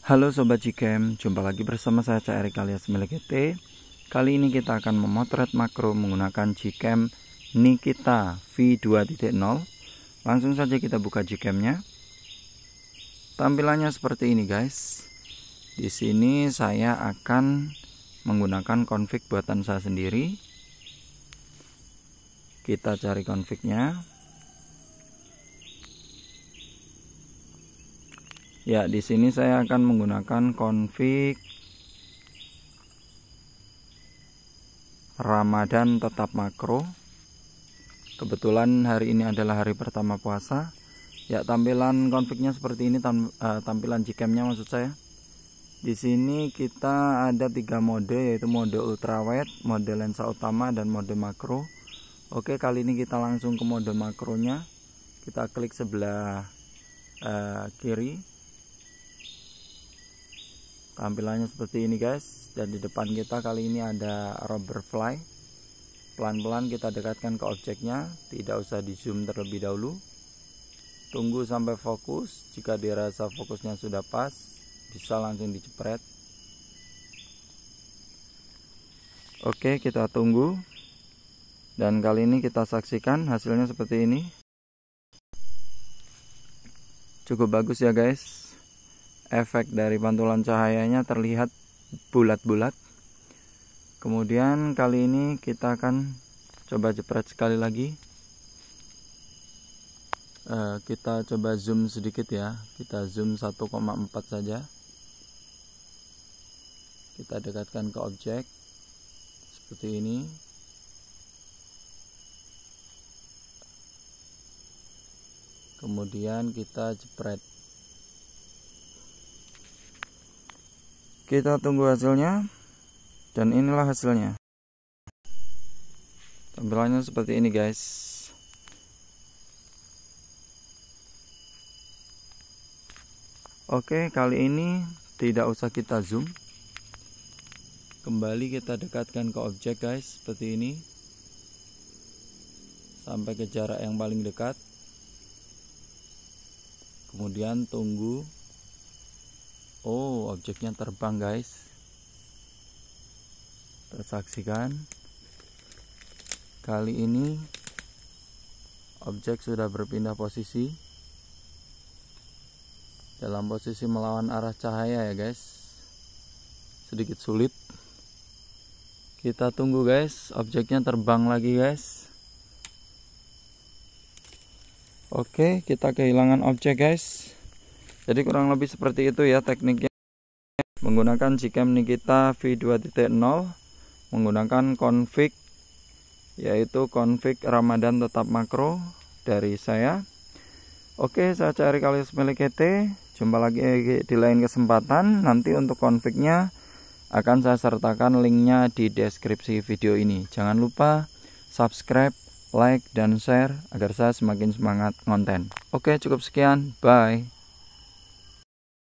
Halo Sobat Jikem, jumpa lagi bersama saya Erik alias Milik ET Kali ini kita akan memotret makro menggunakan Jikem Nikita V2.0 Langsung saja kita buka nya Tampilannya seperti ini guys Di sini saya akan menggunakan config buatan saya sendiri Kita cari confignya ya di sini saya akan menggunakan config Ramadan tetap makro kebetulan hari ini adalah hari pertama puasa ya tampilan konfignya seperti ini tam, uh, tampilan gcamnya maksud saya di sini kita ada tiga mode yaitu mode ultrawide mode lensa utama dan mode makro oke kali ini kita langsung ke mode makronya kita klik sebelah uh, kiri tampilannya seperti ini guys dan di depan kita kali ini ada rubber fly pelan-pelan kita dekatkan ke objeknya tidak usah di zoom terlebih dahulu tunggu sampai fokus jika dirasa fokusnya sudah pas bisa langsung dicepret oke kita tunggu dan kali ini kita saksikan hasilnya seperti ini cukup bagus ya guys efek dari pantulan cahayanya terlihat bulat-bulat kemudian kali ini kita akan coba jepret sekali lagi uh, kita coba zoom sedikit ya kita zoom 1,4 saja kita dekatkan ke objek seperti ini kemudian kita jepret kita tunggu hasilnya dan inilah hasilnya tampilannya seperti ini guys oke kali ini tidak usah kita zoom kembali kita dekatkan ke objek guys seperti ini sampai ke jarak yang paling dekat kemudian tunggu oh objeknya terbang guys tersaksikan kali ini objek sudah berpindah posisi dalam posisi melawan arah cahaya ya guys sedikit sulit kita tunggu guys objeknya terbang lagi guys oke kita kehilangan objek guys jadi kurang lebih seperti itu ya tekniknya menggunakan Gcam Nikita V2.0 menggunakan config yaitu config Ramadan tetap makro dari saya Oke saya cari kali milik ET jumpa lagi di lain kesempatan nanti untuk confignya akan saya sertakan linknya di deskripsi video ini jangan lupa subscribe like dan share agar saya semakin semangat konten oke cukup sekian bye